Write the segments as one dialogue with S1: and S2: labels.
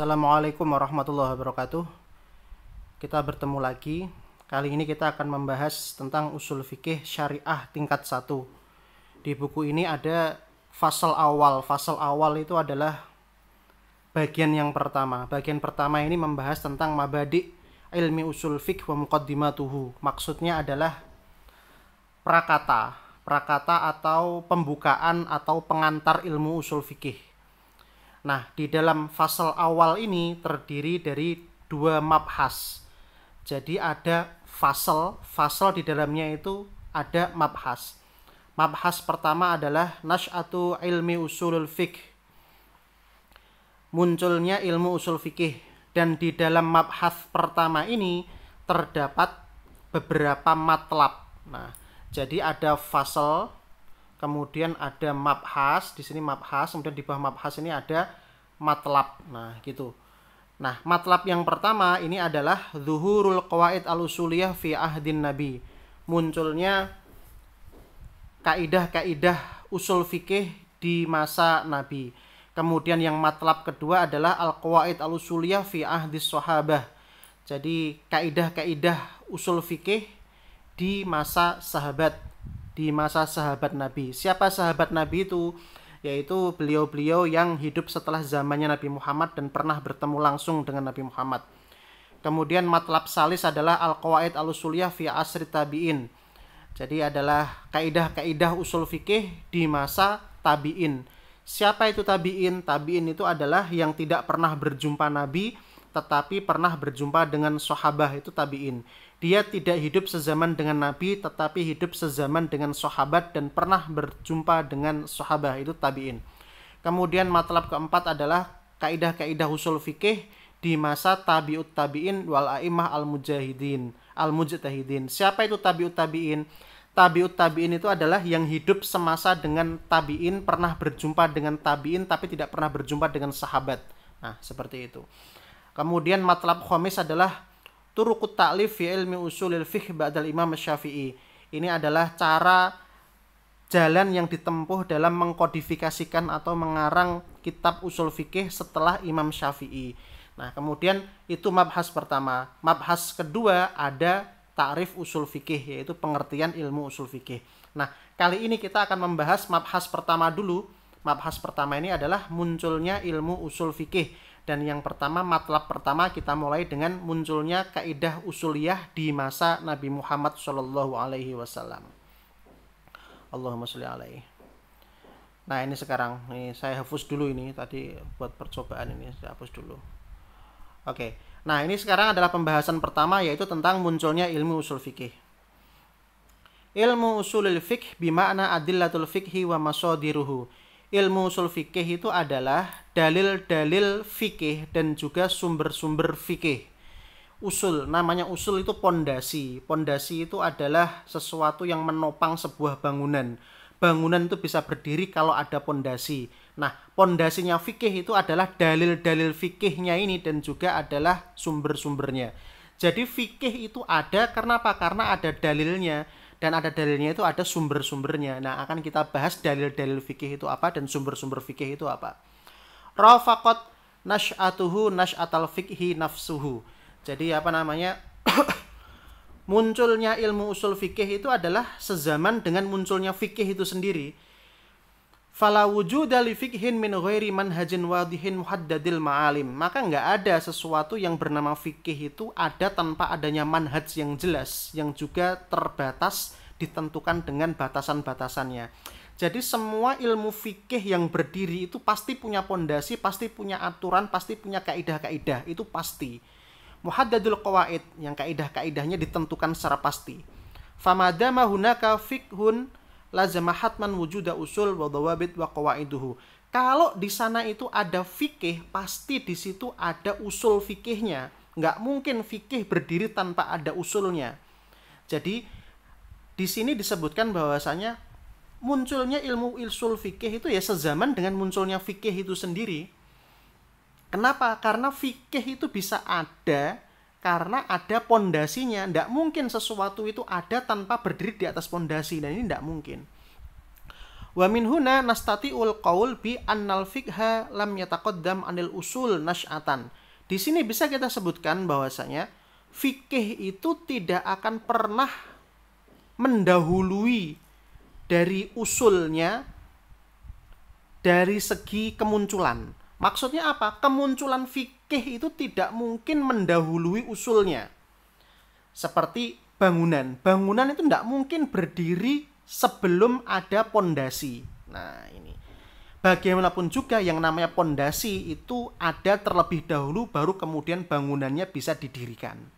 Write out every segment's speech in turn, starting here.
S1: Assalamualaikum warahmatullahi wabarakatuh. Kita bertemu lagi. Kali ini kita akan membahas tentang usul fikih syariah tingkat 1. Di buku ini ada fasal awal. Fasal awal itu adalah bagian yang pertama. Bagian pertama ini membahas tentang mabadi ilmi usul fikih wa muqaddimatuhu. Maksudnya adalah prakata, prakata atau pembukaan atau pengantar ilmu usul fikih Nah, di dalam fasal awal ini terdiri dari dua map khas. Jadi ada fasal, fasal di dalamnya itu ada map khas. Map khas pertama adalah Nash'atu ilmi usulul fiqh. Munculnya ilmu usul fikih dan di dalam map khas pertama ini terdapat beberapa matlab. Nah, jadi ada fasal kemudian ada map khas di sini map khas kemudian di bawah map khas ini ada matlab nah gitu nah matlab yang pertama ini adalah zuhurul qawaid al usuliyah fi ahdin nabi munculnya kaidah-kaidah usul fikih di masa nabi kemudian yang matlab kedua adalah al qawaid al usuliyah fi ahdis sahabah jadi kaidah-kaidah usul fikih di masa sahabat di masa sahabat Nabi. Siapa sahabat Nabi itu? Yaitu beliau-beliau yang hidup setelah zamannya Nabi Muhammad dan pernah bertemu langsung dengan Nabi Muhammad. Kemudian matlab salis adalah al-qawaid al-usuliyah fi asri tabi'in. Jadi adalah kaidah-kaidah usul fikih di masa tabi'in. Siapa itu tabi'in? Tabi'in itu adalah yang tidak pernah berjumpa Nabi tetapi pernah berjumpa dengan sahabah itu tabi'in dia tidak hidup sezaman dengan Nabi, tetapi hidup sezaman dengan sahabat dan pernah berjumpa dengan sahabat itu tabiin. Kemudian matlab keempat adalah kaidah-kaidah usul fikih di masa tabiut tabiin wal aimah al mujahidin al mujtahidin. Siapa itu tabiut tabiin? Tabiut tabiin itu adalah yang hidup semasa dengan tabiin, pernah berjumpa dengan tabiin tapi tidak pernah berjumpa dengan sahabat. Nah, seperti itu. Kemudian matlab khamis adalah Turukut taklif fi ilmi usulil fiqh ba'dal Imam Syafi'i. Ini adalah cara jalan yang ditempuh dalam mengkodifikasikan atau mengarang kitab usul fikih setelah Imam Syafi'i. Nah, kemudian itu mabhas pertama. Mabhas kedua ada ta'rif usul fikih yaitu pengertian ilmu usul fikih. Nah, kali ini kita akan membahas mabhas pertama dulu. Mabhas pertama ini adalah munculnya ilmu usul fikih dan yang pertama matlab pertama kita mulai dengan munculnya kaidah usuliyah di masa Nabi Muhammad Shallallahu Alaihi Wasallam. Allahumma sholli alaihi. Nah ini sekarang ini saya hapus dulu ini tadi buat percobaan ini saya hapus dulu. Oke. Nah ini sekarang adalah pembahasan pertama yaitu tentang munculnya ilmu usul fikih. Ilmu usulil fikih bimana adillatul fikhi wa masadiruhu ilmu usul fikih itu adalah dalil-dalil fikih dan juga sumber-sumber fikih. Usul, namanya usul itu pondasi. Pondasi itu adalah sesuatu yang menopang sebuah bangunan. Bangunan itu bisa berdiri kalau ada pondasi. Nah, pondasinya fikih itu adalah dalil-dalil fikihnya ini dan juga adalah sumber-sumbernya. Jadi fikih itu ada karena apa? Karena ada dalilnya dan ada dalilnya itu ada sumber-sumbernya. Nah, akan kita bahas dalil-dalil fikih itu apa dan sumber-sumber fikih itu apa. Rafaqat nash'atuhu nash'atal fikhi nafsuhu. Jadi apa namanya? munculnya ilmu usul fikih itu adalah sezaman dengan munculnya fikih itu sendiri fala wujuda li fikhin min ghairi manhajin wadihin muhaddadil ma'alim. Maka nggak ada sesuatu yang bernama fikih itu ada tanpa adanya manhaj yang jelas yang juga terbatas ditentukan dengan batasan-batasannya. Jadi semua ilmu fikih yang berdiri itu pasti punya pondasi, pasti punya aturan, pasti punya kaidah-kaidah, itu pasti. Muhaddadul qawaid yang kaidah-kaidahnya ditentukan secara pasti. Famadama hunaka fikhun lazama hatman wujuda usul wa dawabit wa qawaiduhu. Kalau di sana itu ada fikih, pasti di situ ada usul fikihnya. Nggak mungkin fikih berdiri tanpa ada usulnya. Jadi di sini disebutkan bahwasanya munculnya ilmu usul fikih itu ya sezaman dengan munculnya fikih itu sendiri. Kenapa? Karena fikih itu bisa ada karena ada pondasinya. Tidak mungkin sesuatu itu ada tanpa berdiri di atas pondasi dan ini tidak mungkin. Wa min huna nastati ul qaul bi annal fiqha lam yataqaddam anil usul nash'atan. Di sini bisa kita sebutkan bahwasanya fikih itu tidak akan pernah mendahului dari usulnya dari segi kemunculan. Maksudnya apa? Kemunculan fikih fikih itu tidak mungkin mendahului usulnya. Seperti bangunan. Bangunan itu tidak mungkin berdiri sebelum ada pondasi. Nah, ini. Bagaimanapun juga yang namanya pondasi itu ada terlebih dahulu baru kemudian bangunannya bisa didirikan.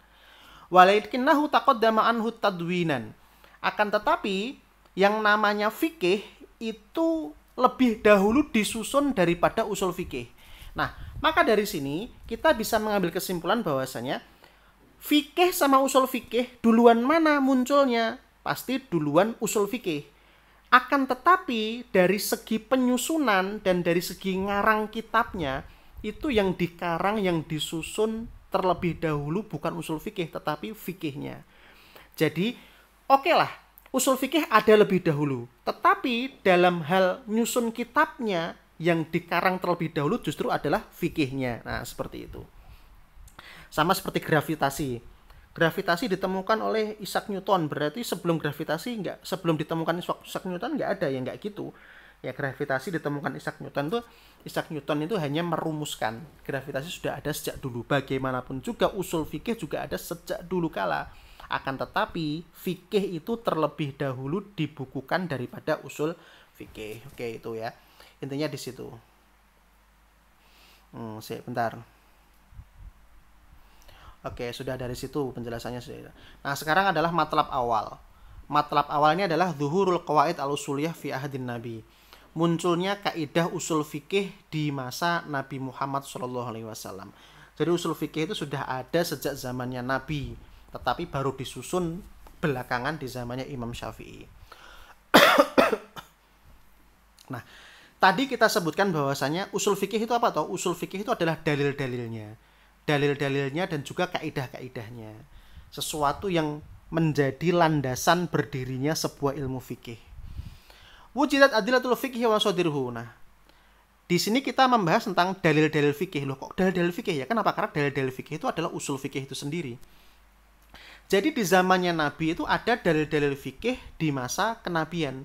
S1: Walaikinnahu taqaddama anhu tadwinan. Akan tetapi yang namanya fikih itu lebih dahulu disusun daripada usul fikih. Nah, maka dari sini kita bisa mengambil kesimpulan bahwasanya fikih sama usul fikih duluan mana munculnya? Pasti duluan usul fikih. Akan tetapi dari segi penyusunan dan dari segi ngarang kitabnya itu yang dikarang yang disusun terlebih dahulu bukan usul fikih tetapi fikihnya. Jadi oke okay lah usul fikih ada lebih dahulu. Tetapi dalam hal nyusun kitabnya yang dikarang terlebih dahulu justru adalah fikihnya. Nah, seperti itu. Sama seperti gravitasi. Gravitasi ditemukan oleh Isaac Newton, berarti sebelum gravitasi enggak sebelum ditemukan Isaac Newton enggak ada ya enggak gitu. Ya gravitasi ditemukan Isaac Newton tuh Isaac Newton itu hanya merumuskan gravitasi sudah ada sejak dulu. Bagaimanapun juga usul fikih juga ada sejak dulu kala. Akan tetapi fikih itu terlebih dahulu dibukukan daripada usul fikih. Oke itu ya intinya di situ hmm, sih bentar oke sudah dari situ penjelasannya sudah nah sekarang adalah matlab awal matlab awal ini adalah zuhurul qawaid al usuliyah fi ahadin nabi munculnya kaidah usul fikih di masa Nabi Muhammad Shallallahu Alaihi Wasallam. Jadi usul fikih itu sudah ada sejak zamannya Nabi, tetapi baru disusun belakangan di zamannya Imam Syafi'i. nah, tadi kita sebutkan bahwasanya usul fikih itu apa toh? Usul fikih itu adalah dalil-dalilnya. Dalil-dalilnya dan juga kaidah-kaidahnya. Sesuatu yang menjadi landasan berdirinya sebuah ilmu fikih. Wujidat adilatul fikih wa sodirhu. Nah, di sini kita membahas tentang dalil-dalil fikih. Loh kok dalil-dalil fikih ya? Kenapa? Karena dalil-dalil fikih itu adalah usul fikih itu sendiri. Jadi di zamannya Nabi itu ada dalil-dalil fikih di masa kenabian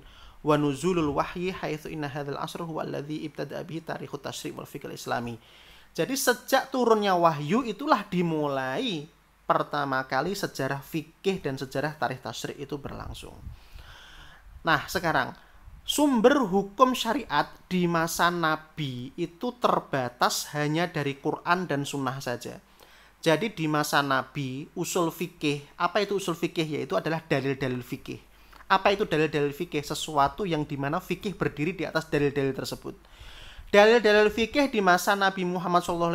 S1: wa nuzulul wahyi haitsu inna hadzal asr huwa alladzi ibtada bihi tarikhut tasyri' wal fikr islami. Jadi sejak turunnya wahyu itulah dimulai pertama kali sejarah fikih dan sejarah tarikh tasri itu berlangsung. Nah, sekarang sumber hukum syariat di masa Nabi itu terbatas hanya dari Quran dan Sunnah saja. Jadi di masa Nabi usul fikih, apa itu usul fikih? Yaitu adalah dalil-dalil fikih. Apa itu dalil-dalil fikih? Sesuatu yang dimana fikih berdiri di atas dalil-dalil tersebut. Dalil-dalil fikih di masa Nabi Muhammad SAW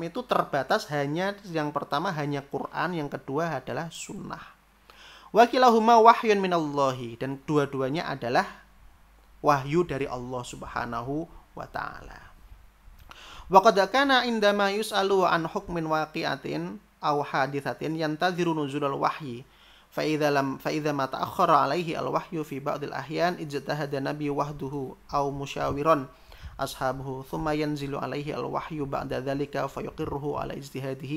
S1: itu terbatas hanya yang pertama hanya Quran, yang kedua adalah sunnah. Wakilahuma wahyun minallahi dan dua-duanya adalah wahyu dari Allah Subhanahu wa taala. qad kana indama yus'alu an hukmin waqi'atin aw hadithatin yantaziru nuzulal wahyi فإذا لم فإذا ما تأخر عليه الوحي في بعض الأحيان اجتهد النبي وحده أو مشاورا أصحابه ثم ينزل عليه الوحي بعد ذلك فيقره على اجتهاده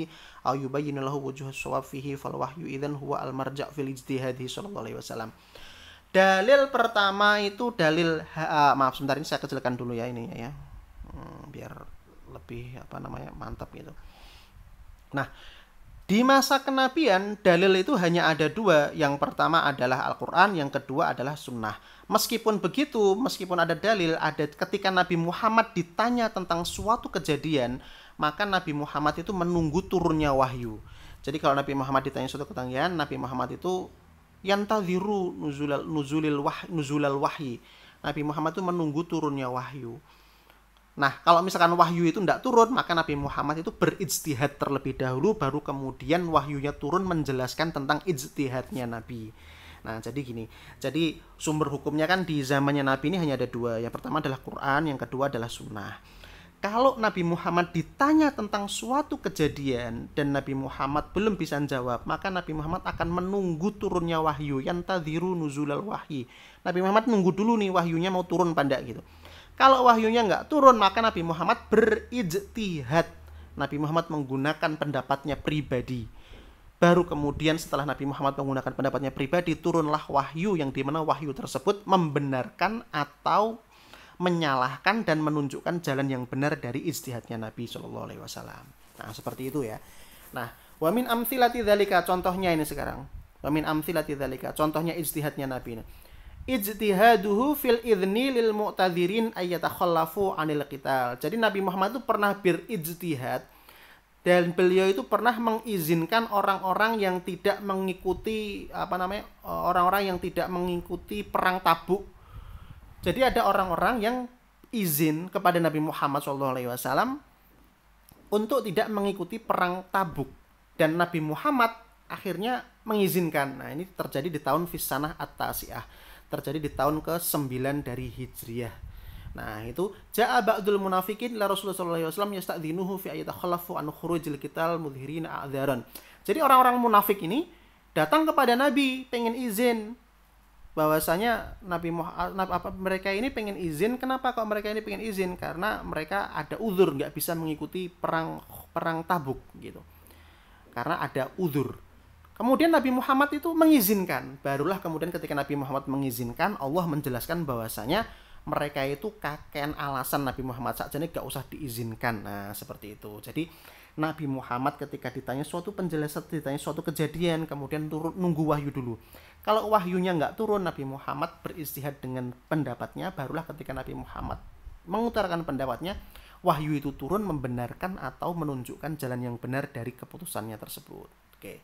S1: أو يبين له وجه الصواب فيه فالوحي إذن هو المرجع في الاجتهاد صلى الله عليه وسلم Dalil pertama itu dalil ha, maaf sebentar ini saya kecilkan dulu ya ini ya. Hmm, biar lebih apa namanya mantap gitu. Nah, di masa kenabian, dalil itu hanya ada dua. Yang pertama adalah Al-Quran, yang kedua adalah sunnah. Meskipun begitu, meskipun ada dalil, ada ketika Nabi Muhammad ditanya tentang suatu kejadian, maka Nabi Muhammad itu menunggu turunnya wahyu. Jadi kalau Nabi Muhammad ditanya suatu kejadian, Nabi Muhammad itu yantaziru nuzulal, nuzulil wah, nuzulal wahyi. Nabi Muhammad itu menunggu turunnya wahyu. Nah, kalau misalkan wahyu itu tidak turun, maka Nabi Muhammad itu berijtihad terlebih dahulu, baru kemudian wahyunya turun menjelaskan tentang ijtihadnya Nabi. Nah, jadi gini. Jadi sumber hukumnya kan di zamannya Nabi ini hanya ada dua. Yang pertama adalah Quran, yang kedua adalah Sunnah. Kalau Nabi Muhammad ditanya tentang suatu kejadian dan Nabi Muhammad belum bisa menjawab maka Nabi Muhammad akan menunggu turunnya wahyu yang tadiru nuzulal wahyi. Nabi Muhammad nunggu dulu nih wahyunya mau turun pandak gitu. Kalau wahyunya nggak turun, maka Nabi Muhammad berijtihad. Nabi Muhammad menggunakan pendapatnya pribadi. Baru kemudian setelah Nabi Muhammad menggunakan pendapatnya pribadi, turunlah wahyu yang dimana wahyu tersebut membenarkan atau menyalahkan dan menunjukkan jalan yang benar dari istihadnya Nabi Shallallahu Alaihi Wasallam. Nah seperti itu ya. Nah wamin amthilati dalika contohnya ini sekarang. Wamin amthilati dalika contohnya istihadnya Nabi. Ini ijtihaduhu fil idni lil mu'tadirin ayyatakhallafu anil qital. Jadi Nabi Muhammad itu pernah berijtihad dan beliau itu pernah mengizinkan orang-orang yang tidak mengikuti apa namanya orang-orang yang tidak mengikuti perang tabuk jadi ada orang-orang yang izin kepada Nabi Muhammad SAW untuk tidak mengikuti perang tabuk dan Nabi Muhammad akhirnya mengizinkan nah ini terjadi di tahun Fisanah At-Tasiah terjadi di tahun ke-9 dari Hijriah. Nah, itu ja'a ba'dul munafikin la Rasulullah sallallahu alaihi wasallam yasta'dhinuhu fi ayatakhallafu an khurujil qital mudhirina a'dharan. Jadi orang-orang munafik ini datang kepada Nabi pengen izin bahwasanya Nabi Muhammad apa mereka ini pengen izin kenapa kok mereka ini pengen izin karena mereka ada uzur nggak bisa mengikuti perang perang tabuk gitu karena ada uzur Kemudian Nabi Muhammad itu mengizinkan. Barulah kemudian ketika Nabi Muhammad mengizinkan, Allah menjelaskan bahwasanya mereka itu kaken alasan Nabi Muhammad saja ini gak usah diizinkan. Nah, seperti itu. Jadi Nabi Muhammad ketika ditanya suatu penjelasan, ditanya suatu kejadian, kemudian turun nunggu wahyu dulu. Kalau wahyunya nggak turun, Nabi Muhammad beristihad dengan pendapatnya, barulah ketika Nabi Muhammad mengutarakan pendapatnya, wahyu itu turun membenarkan atau menunjukkan jalan yang benar dari keputusannya tersebut. Oke. Okay.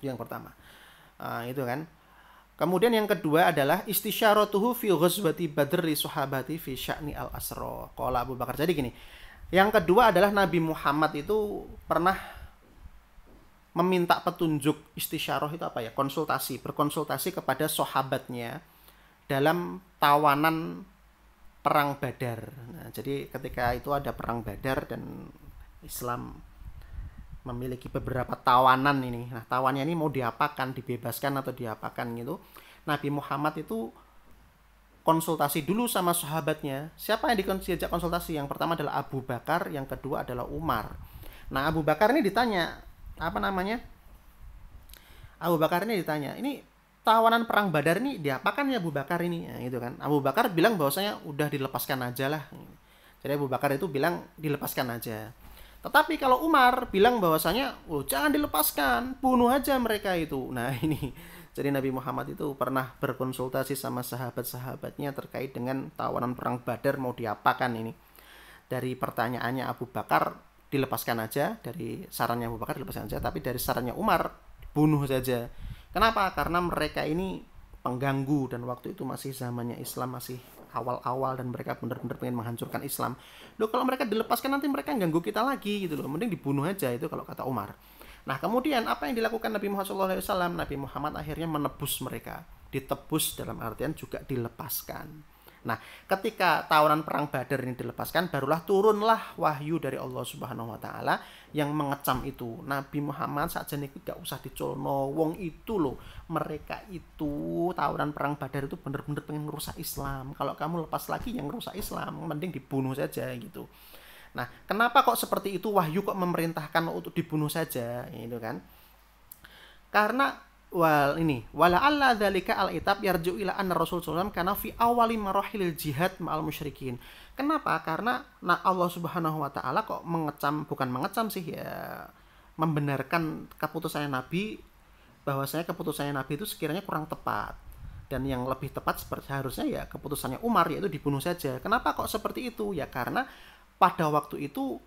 S1: Itu yang pertama. Uh, itu kan. Kemudian yang kedua adalah istisyaratuhu fi ghazwati badri sahabati fi sya'ni al-asra. Qala Abu Bakar. Jadi gini, yang kedua adalah Nabi Muhammad itu pernah meminta petunjuk istisyarah itu apa ya? Konsultasi, berkonsultasi kepada sahabatnya dalam tawanan perang Badar. Nah, jadi ketika itu ada perang Badar dan Islam memiliki beberapa tawanan ini. Nah, tawannya ini mau diapakan, dibebaskan atau diapakan gitu. Nabi Muhammad itu konsultasi dulu sama sahabatnya. Siapa yang diajak konsultasi? Yang pertama adalah Abu Bakar, yang kedua adalah Umar. Nah, Abu Bakar ini ditanya, apa namanya? Abu Bakar ini ditanya, ini tawanan perang Badar ini diapakan ya Abu Bakar ini? Nah, gitu kan. Abu Bakar bilang bahwasanya udah dilepaskan aja lah. Jadi Abu Bakar itu bilang dilepaskan aja. Tetapi kalau Umar bilang bahwasanya, "Oh, jangan dilepaskan, bunuh aja mereka itu." Nah, ini jadi Nabi Muhammad itu pernah berkonsultasi sama sahabat-sahabatnya terkait dengan tawanan perang Badar mau diapakan ini. Dari pertanyaannya Abu Bakar dilepaskan aja, dari sarannya Abu Bakar dilepaskan aja, tapi dari sarannya Umar bunuh saja. Kenapa? Karena mereka ini pengganggu dan waktu itu masih zamannya Islam masih awal-awal dan mereka benar-benar pengen menghancurkan Islam. Loh kalau mereka dilepaskan nanti mereka ganggu kita lagi gitu loh. Mending dibunuh aja itu kalau kata Umar. Nah kemudian apa yang dilakukan Nabi Muhammad SAW? Nabi Muhammad akhirnya menebus mereka. Ditebus dalam artian juga dilepaskan. Nah, ketika tawanan perang Badar ini dilepaskan, barulah turunlah wahyu dari Allah Subhanahu wa taala yang mengecam itu. Nabi Muhammad saja nih, gak usah dicolno wong itu loh. Mereka itu tawanan perang Badar itu bener-bener pengen merusak Islam. Kalau kamu lepas lagi yang merusak Islam, mending dibunuh saja gitu. Nah, kenapa kok seperti itu wahyu kok memerintahkan untuk dibunuh saja gitu kan? Karena wal ini wala alla dzalika al itab yarju ila anna rasul sallallahu karena fi awali marahilil jihad ma'al musyrikin. Kenapa? Karena nah Allah Subhanahu wa taala kok mengecam bukan mengecam sih ya membenarkan keputusannya Nabi bahwasanya keputusannya Nabi itu sekiranya kurang tepat dan yang lebih tepat seperti harusnya ya keputusannya Umar yaitu dibunuh saja. Kenapa kok seperti itu? Ya karena pada waktu itu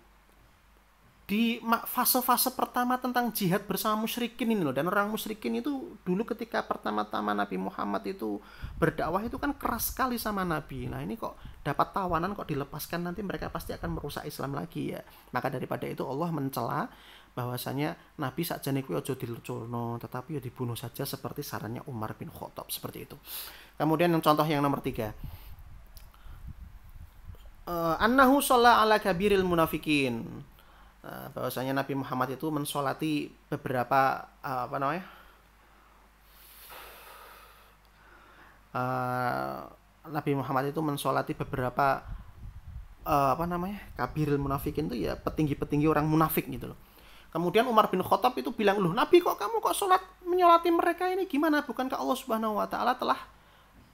S1: di fase-fase pertama tentang jihad bersama musyrikin ini loh dan orang musyrikin itu dulu ketika pertama-tama Nabi Muhammad itu berdakwah itu kan keras sekali sama Nabi nah ini kok dapat tawanan kok dilepaskan nanti mereka pasti akan merusak Islam lagi ya maka daripada itu Allah mencela bahwasanya Nabi sakjane kuwi aja diluculno tetapi ya dibunuh saja seperti sarannya Umar bin Khattab seperti itu kemudian yang contoh yang nomor tiga Anahu eh, annahu sholla ala kabiril munafikin Eh, bahwasanya Nabi Muhammad itu mensolati beberapa uh, apa namanya uh, Nabi Muhammad itu mensolati beberapa uh, apa namanya kabir munafikin itu ya petinggi-petinggi orang munafik gitu loh. Kemudian Umar bin Khattab itu bilang, loh Nabi kok kamu kok sholat menyolati mereka ini gimana? Bukankah Allah Subhanahu Wa Taala telah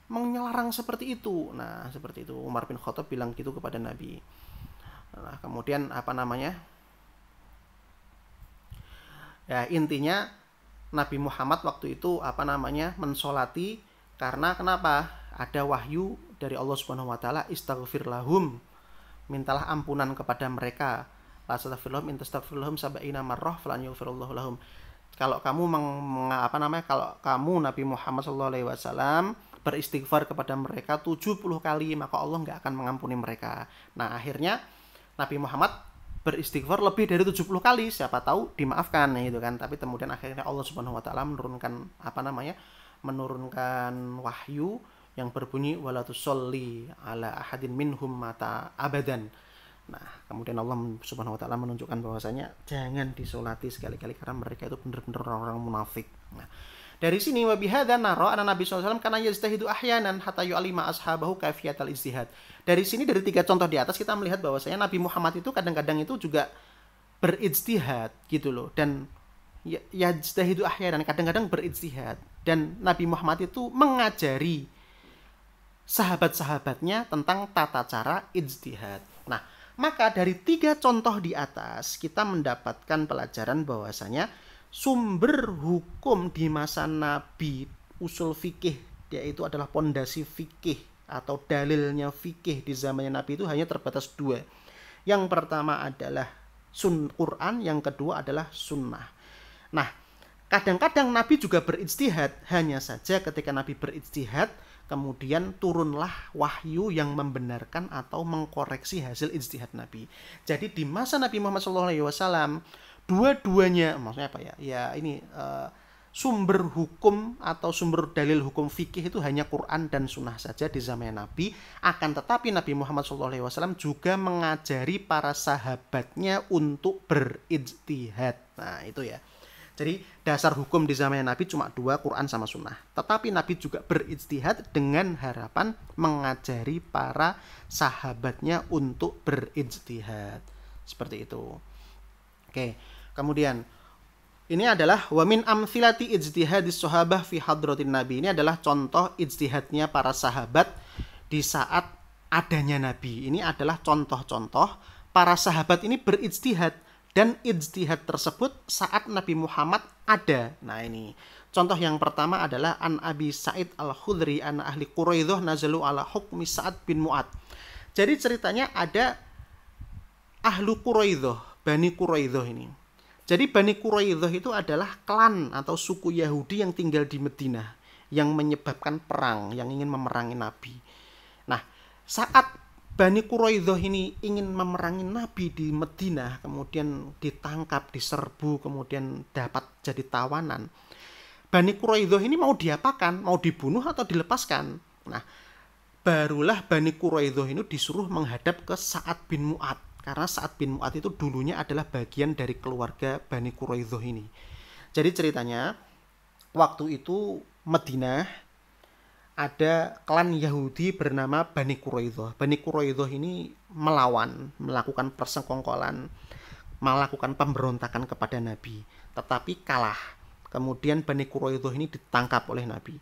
S1: menyelarang seperti itu? Nah seperti itu Umar bin Khattab bilang gitu kepada Nabi. Nah, kemudian apa namanya? ya intinya Nabi Muhammad waktu itu apa namanya mensolati karena kenapa ada wahyu dari Allah Subhanahu wa taala istaghfir lahum mintalah ampunan kepada mereka lastaghfirlahum intastaghfirlahum sab'ina marrah falan yaghfirullahu lahum kalau kamu meng, apa namanya kalau kamu Nabi Muhammad sallallahu alaihi wasallam beristighfar kepada mereka 70 kali maka Allah nggak akan mengampuni mereka. Nah, akhirnya Nabi Muhammad beristighfar lebih dari 70 kali siapa tahu dimaafkan ya gitu kan tapi kemudian akhirnya Allah Subhanahu wa taala menurunkan apa namanya menurunkan wahyu yang berbunyi wala tusolli ala ahadin minhum mata abadan nah kemudian Allah Subhanahu wa taala menunjukkan bahwasanya jangan disolati sekali-kali karena mereka itu benar-benar orang-orang munafik nah dari sini bihadza naro anna Nabi SAW karena yajtahidu ahyanan hatta yu'alima ashabahu kaifiyatal istihad. Dari sini dari tiga contoh di atas kita melihat bahwasanya Nabi Muhammad itu kadang-kadang itu juga beristihad gitu loh dan ya, yajtahidu ahyanan kadang-kadang beristihad dan Nabi Muhammad itu mengajari sahabat-sahabatnya tentang tata cara ijtihad. Nah, maka dari tiga contoh di atas kita mendapatkan pelajaran bahwasanya sumber hukum di masa Nabi usul fikih yaitu adalah pondasi fikih atau dalilnya fikih di zamannya Nabi itu hanya terbatas dua. Yang pertama adalah sun Quran, yang kedua adalah sunnah. Nah, kadang-kadang Nabi juga beristihad, hanya saja ketika Nabi beristihad, kemudian turunlah wahyu yang membenarkan atau mengkoreksi hasil istihad Nabi. Jadi di masa Nabi Muhammad SAW, dua-duanya maksudnya apa ya ya ini uh, sumber hukum atau sumber dalil hukum fikih itu hanya Quran dan Sunnah saja di zaman Nabi. Akan tetapi Nabi Muhammad SAW juga mengajari para sahabatnya untuk berijtihad. Nah itu ya. Jadi dasar hukum di zaman Nabi cuma dua Quran sama Sunnah. Tetapi Nabi juga berijtihad dengan harapan mengajari para sahabatnya untuk berijtihad. Seperti itu. Oke. Okay. Kemudian ini adalah wamin amsilati di sahabah fi hadrotin nabi. Ini adalah contoh ijtihadnya para sahabat di saat adanya nabi. Ini adalah contoh-contoh para sahabat ini berijtihad dan ijtihad tersebut saat Nabi Muhammad ada. Nah ini contoh yang pertama adalah an Abi Said al Khudri an ahli kuroidoh nazalu ala hukmi Sa'ad bin muat Jadi ceritanya ada ahlu kuroidoh Bani kuroidoh ini jadi Bani Quraidah itu adalah klan atau suku Yahudi yang tinggal di Medina yang menyebabkan perang, yang ingin memerangi Nabi. Nah, saat Bani Quraidah ini ingin memerangi Nabi di Medina kemudian ditangkap, diserbu, kemudian dapat jadi tawanan. Bani Quraidah ini mau diapakan? Mau dibunuh atau dilepaskan? Nah, barulah Bani Quraidah ini disuruh menghadap ke Sa'ad bin Mu'ad karena saat bin Mu'ad itu dulunya adalah bagian dari keluarga Bani Quraidah ini. Jadi ceritanya, waktu itu Madinah ada klan Yahudi bernama Bani Quraidah. Bani Quraidah ini melawan, melakukan persengkongkolan, melakukan pemberontakan kepada Nabi, tetapi kalah. Kemudian Bani Quraidah ini ditangkap oleh Nabi.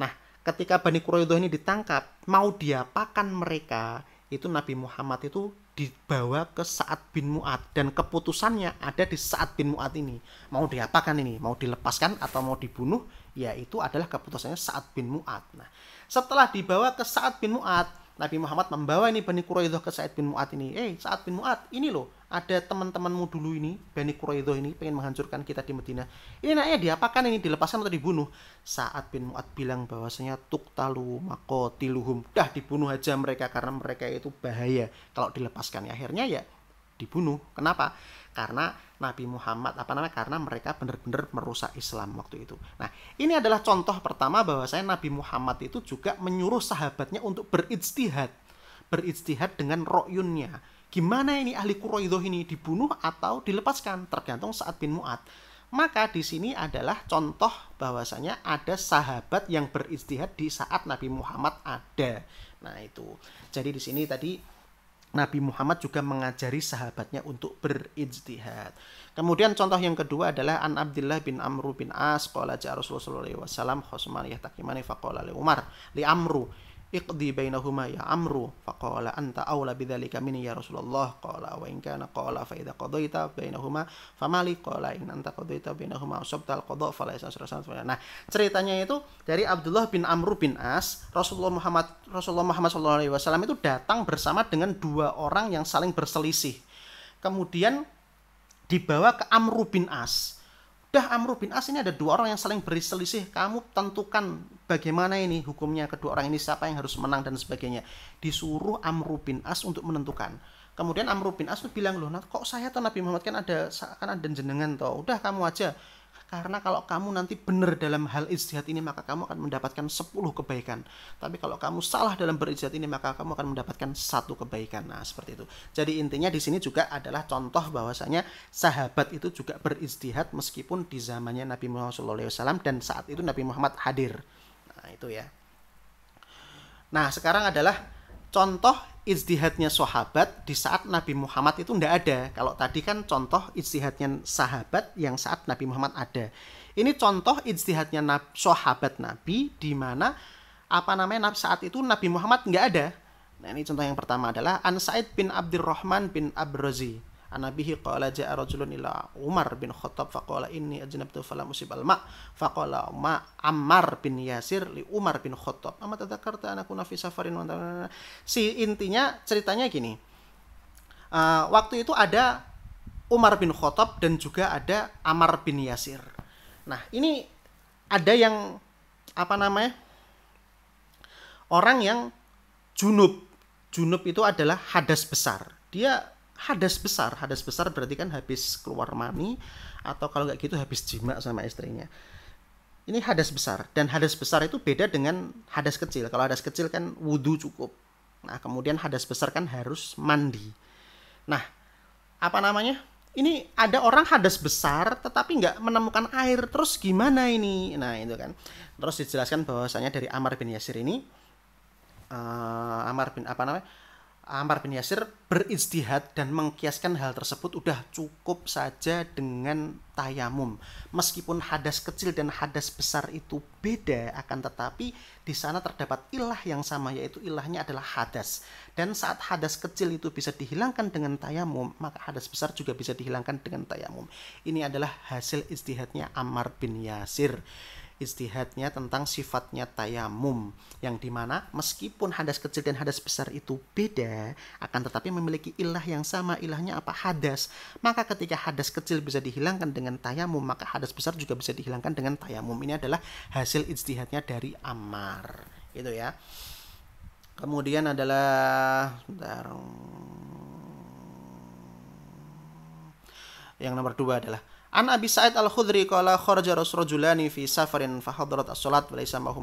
S1: Nah, ketika Bani Quraidah ini ditangkap, mau diapakan mereka? Itu Nabi Muhammad itu dibawa ke saat bin Mu'ad dan keputusannya ada di saat bin Mu'ad ini mau diapakan ini mau dilepaskan atau mau dibunuh yaitu adalah keputusannya saat bin Mu'ad nah setelah dibawa ke saat bin Mu'ad Nabi Muhammad membawa ini Bani Quraidah ke Sa'id bin Mu'ad ini eh Sa'ad bin Mu'ad ini loh ada teman-temanmu dulu ini, Bani Quraidho ini pengen menghancurkan kita di Medina. Ini ya diapakan ini? Dilepaskan atau dibunuh? Saat bin Mu'ad bilang bahwasanya tuk tuktalu makotiluhum. Dah dibunuh aja mereka karena mereka itu bahaya. Kalau dilepaskan ya akhirnya ya dibunuh. Kenapa? Karena Nabi Muhammad apa namanya? Karena mereka benar-benar merusak Islam waktu itu. Nah, ini adalah contoh pertama bahwasanya Nabi Muhammad itu juga menyuruh sahabatnya untuk beristihad. Beristihad dengan royunnya gimana ini ahli Quraidah ini dibunuh atau dilepaskan tergantung saat bin Mu'ad. Maka di sini adalah contoh bahwasanya ada sahabat yang beristihad di saat Nabi Muhammad ada. Nah, itu. Jadi di sini tadi Nabi Muhammad juga mengajari sahabatnya untuk beristihad. Kemudian contoh yang kedua adalah An Abdullah bin Amru bin As qala ja Rasulullah sallallahu alaihi wasallam khosman yahtakimani faqala li Umar li Amru iqdi bainahuma ya amru faqala anta aula bidzalika minni ya rasulullah qala wa in kana qala fa idza qadaita bainahuma famali qala in anta qadaita bainahuma usabta al qada fa fala nah ceritanya itu dari Abdullah bin Amr bin As Rasulullah Muhammad Rasulullah Muhammad sallallahu alaihi wasallam itu datang bersama dengan dua orang yang saling berselisih kemudian dibawa ke Amr bin As Dah Amr bin As ini ada dua orang yang saling berselisih. Kamu tentukan bagaimana ini hukumnya kedua orang ini siapa yang harus menang dan sebagainya. Disuruh Amr bin As untuk menentukan. Kemudian Amr bin As itu bilang loh, kok saya tuh Nabi Muhammad kan ada kan ada jenengan toh. Udah kamu aja karena kalau kamu nanti benar dalam hal ijtihad ini maka kamu akan mendapatkan 10 kebaikan. Tapi kalau kamu salah dalam berijtihad ini maka kamu akan mendapatkan satu kebaikan. Nah, seperti itu. Jadi intinya di sini juga adalah contoh bahwasanya sahabat itu juga berijtihad meskipun di zamannya Nabi Muhammad SAW dan saat itu Nabi Muhammad hadir. Nah, itu ya. Nah, sekarang adalah contoh ijtihadnya sahabat di saat Nabi Muhammad itu tidak ada. Kalau tadi kan contoh ijtihadnya sahabat yang saat Nabi Muhammad ada. Ini contoh ijtihadnya sahabat Nabi di mana apa namanya saat itu Nabi Muhammad nggak ada. Nah ini contoh yang pertama adalah An Sa'id bin Abdurrahman bin Abrazi anabihi qala ja'a rajulun ila Umar bin Khattab faqala inni ajnabtu fala musib al ma faqala ma Ammar bin Yasir li Umar bin Khattab amma tadzakarta anakku fi safarin si intinya ceritanya gini uh, waktu itu ada Umar bin Khattab dan juga ada Ammar bin Yasir nah ini ada yang apa namanya orang yang junub junub itu adalah hadas besar dia hadas besar hadas besar berarti kan habis keluar mani atau kalau nggak gitu habis jima sama istrinya ini hadas besar dan hadas besar itu beda dengan hadas kecil kalau hadas kecil kan wudhu cukup nah kemudian hadas besar kan harus mandi nah apa namanya ini ada orang hadas besar tetapi nggak menemukan air terus gimana ini nah itu kan terus dijelaskan bahwasanya dari Amar bin Yasir ini uh, Amar bin apa namanya Ammar bin Yasir beristihad dan mengkiaskan hal tersebut udah cukup saja dengan tayamum. Meskipun hadas kecil dan hadas besar itu beda, akan tetapi di sana terdapat ilah yang sama, yaitu ilahnya adalah hadas. Dan saat hadas kecil itu bisa dihilangkan dengan tayamum, maka hadas besar juga bisa dihilangkan dengan tayamum. Ini adalah hasil istihadnya Ammar bin Yasir istihadnya tentang sifatnya tayamum yang dimana meskipun hadas kecil dan hadas besar itu beda akan tetapi memiliki ilah yang sama ilahnya apa hadas maka ketika hadas kecil bisa dihilangkan dengan tayamum maka hadas besar juga bisa dihilangkan dengan tayamum ini adalah hasil istihadnya dari Amar gitu ya kemudian adalah yang nomor dua adalah An Abi Sa'id Al-Khudri qala kharaja rajulani fi safarin fa hadarat as-salat wa laysa ma.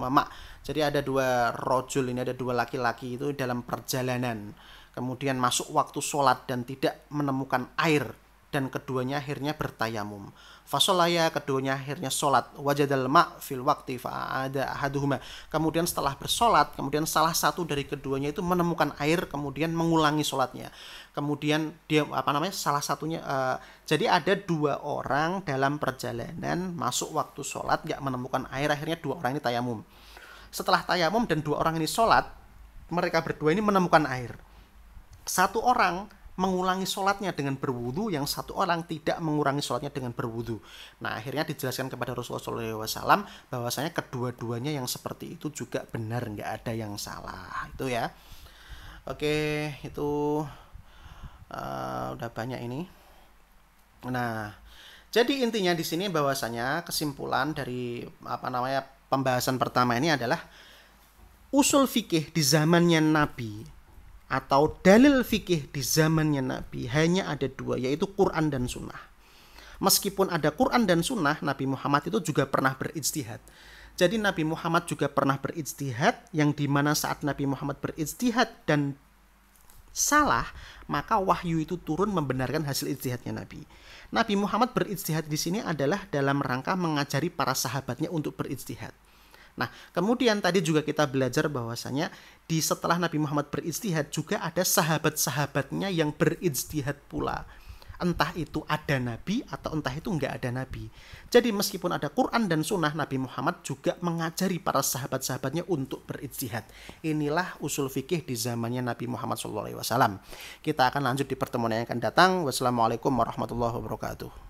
S1: Jadi ada dua rojul ini ada dua laki-laki itu dalam perjalanan. Kemudian masuk waktu salat dan tidak menemukan air dan keduanya akhirnya bertayamum. Fasolaya keduanya akhirnya sholat wajadal ma fil waktu ada haduhuma. Kemudian setelah bersolat, kemudian salah satu dari keduanya itu menemukan air, kemudian mengulangi sholatnya. Kemudian dia apa namanya salah satunya. Uh, jadi ada dua orang dalam perjalanan masuk waktu sholat nggak menemukan air, akhirnya dua orang ini tayamum. Setelah tayamum dan dua orang ini sholat, mereka berdua ini menemukan air. Satu orang mengulangi sholatnya dengan berwudu yang satu orang tidak mengurangi sholatnya dengan berwudu. Nah akhirnya dijelaskan kepada Rasulullah SAW bahwasanya kedua-duanya yang seperti itu juga benar nggak ada yang salah itu ya. Oke itu uh, udah banyak ini. Nah jadi intinya di sini bahwasanya kesimpulan dari apa namanya pembahasan pertama ini adalah usul fikih di zamannya Nabi atau dalil fikih di zamannya Nabi hanya ada dua yaitu Quran dan Sunnah. Meskipun ada Quran dan Sunnah, Nabi Muhammad itu juga pernah berijtihad. Jadi Nabi Muhammad juga pernah berijtihad yang dimana saat Nabi Muhammad berijtihad dan salah, maka wahyu itu turun membenarkan hasil ijtihadnya Nabi. Nabi Muhammad berijtihad di sini adalah dalam rangka mengajari para sahabatnya untuk berijtihad. Nah, kemudian tadi juga kita belajar bahwasanya di setelah Nabi Muhammad beristihad juga ada sahabat-sahabatnya yang beristihad pula. Entah itu ada nabi atau entah itu nggak ada nabi. Jadi meskipun ada Quran dan sunnah Nabi Muhammad juga mengajari para sahabat-sahabatnya untuk beristihad. Inilah usul fikih di zamannya Nabi Muhammad SAW. Kita akan lanjut di pertemuan yang akan datang. Wassalamualaikum warahmatullahi wabarakatuh.